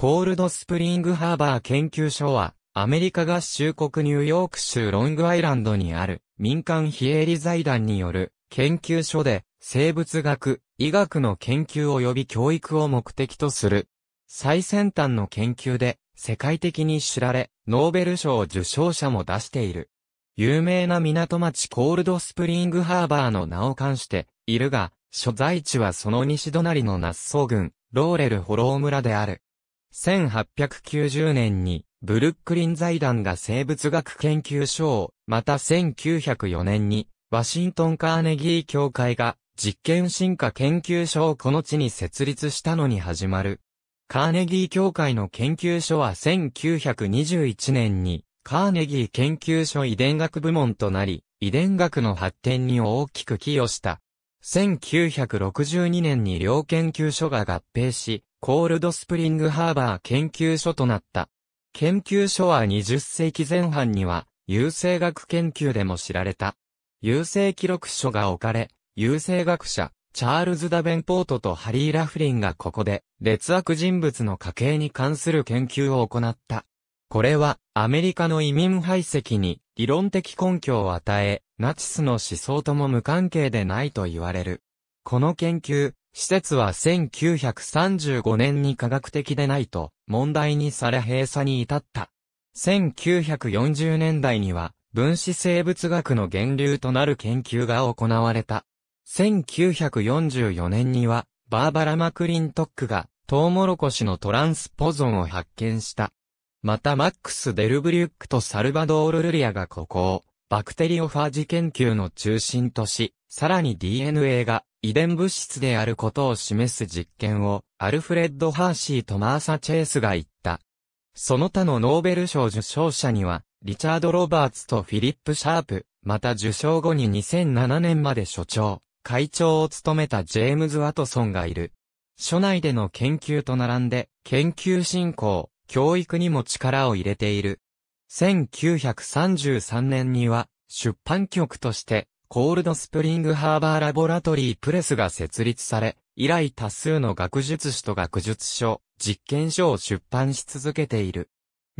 コールドスプリングハーバー研究所は、アメリカ合衆国ニューヨーク州ロングアイランドにある民間非営利財団による研究所で生物学、医学の研究及び教育を目的とする最先端の研究で世界的に知られノーベル賞受賞者も出している。有名な港町コールドスプリングハーバーの名を冠しているが、所在地はその西隣のナッソ郡、ローレル・ホロー村である。1890年に、ブルックリン財団が生物学研究所を、また1904年に、ワシントンカーネギー協会が、実験進化研究所をこの地に設立したのに始まる。カーネギー協会の研究所は1921年にカーネギー研究所遺伝学部門となり、遺伝学の発展に大きく寄与した。1962年に両研究所が合併し、コールドスプリングハーバー研究所となった。研究所は20世紀前半には、有生学研究でも知られた。有生記録書が置かれ、有生学者、チャールズ・ダベンポートとハリー・ラフリンがここで、劣悪人物の家系に関する研究を行った。これは、アメリカの移民排斥に、理論的根拠を与え、ナチスの思想とも無関係でないと言われる。この研究、施設は1935年に科学的でないと問題にされ閉鎖に至った。1940年代には分子生物学の源流となる研究が行われた。1944年にはバーバラ・マクリントックがトウモロコシのトランスポゾンを発見した。またマックス・デルブリュックとサルバドール・ルリアがここをバクテリオファージ研究の中心とし、さらに DNA が遺伝物質であることを示す実験を、アルフレッド・ハーシーとマーサ・チェイスが言った。その他のノーベル賞受賞者には、リチャード・ロバーツとフィリップ・シャープ、また受賞後に2007年まで所長、会長を務めたジェームズ・ワトソンがいる。所内での研究と並んで、研究振興、教育にも力を入れている。1933年には、出版局として、コールドスプリングハーバーラボラトリープレスが設立され、以来多数の学術誌と学術書、実験書を出版し続けている。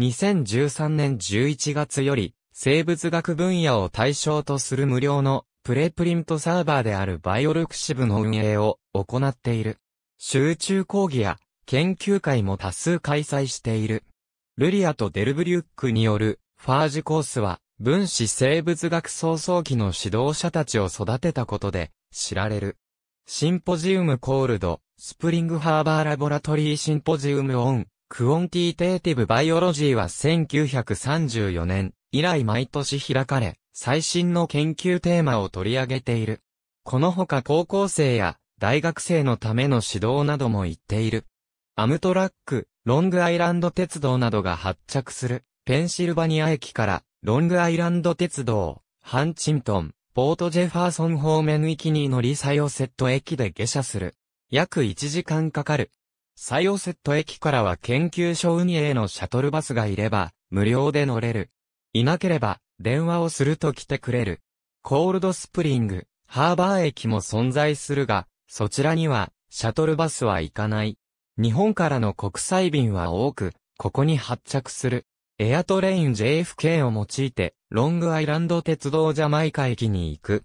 2013年11月より、生物学分野を対象とする無料のプレプリントサーバーであるバイオルクシブの運営を行っている。集中講義や研究会も多数開催している。ルリアとデルブリュックによるファージコースは分子生物学創造期の指導者たちを育てたことで知られる。シンポジウムコールド、スプリングハーバーラボラトリーシンポジウムオン、クオンティテーティブバイオロジーは1934年以来毎年開かれ、最新の研究テーマを取り上げている。このほか高校生や大学生のための指導なども言っている。アムトラック、ロングアイランド鉄道などが発着するペンシルバニア駅からロングアイランド鉄道、ハンチントン、ポートジェファーソン方面行きに乗りサヨセット駅で下車する。約1時間かかる。サヨセット駅からは研究所運営のシャトルバスがいれば、無料で乗れる。いなければ、電話をすると来てくれる。コールドスプリング、ハーバー駅も存在するが、そちらには、シャトルバスは行かない。日本からの国際便は多く、ここに発着する。エアトレイン JFK を用いて、ロングアイランド鉄道ジャマイカ駅に行く。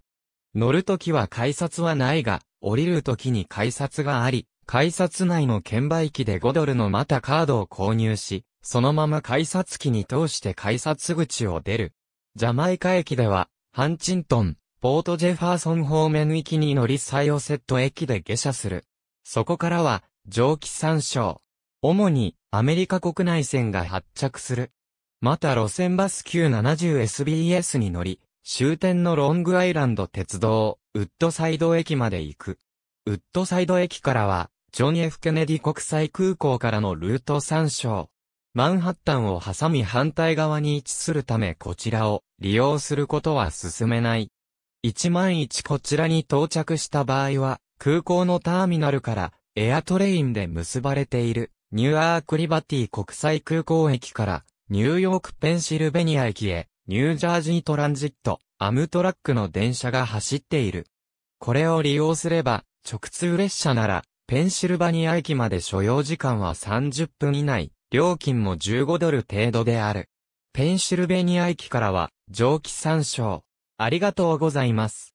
乗るときは改札はないが、降りるときに改札があり、改札内の券売機で5ドルのまたカードを購入し、そのまま改札機に通して改札口を出る。ジャマイカ駅では、ハンチントン、ポートジェファーソン方面行きに乗りサ用セット駅で下車する。そこからは、蒸気参照。主に、アメリカ国内線が発着する。また路線バス 970SBS に乗り、終点のロングアイランド鉄道、ウッドサイド駅まで行く。ウッドサイド駅からは、ジョン・ F・ ケネディ国際空港からのルート参照。マンハッタンを挟み反対側に位置するためこちらを利用することは進めない。1万1こちらに到着した場合は、空港のターミナルからエアトレインで結ばれているニューアークリバティ国際空港駅からニューヨークペンシルベニア駅へ、ニュージャージートランジット、アムトラックの電車が走っている。これを利用すれば、直通列車なら、ペンシルバニア駅まで所要時間は30分以内、料金も15ドル程度である。ペンシルベニア駅からは、蒸気参照。ありがとうございます。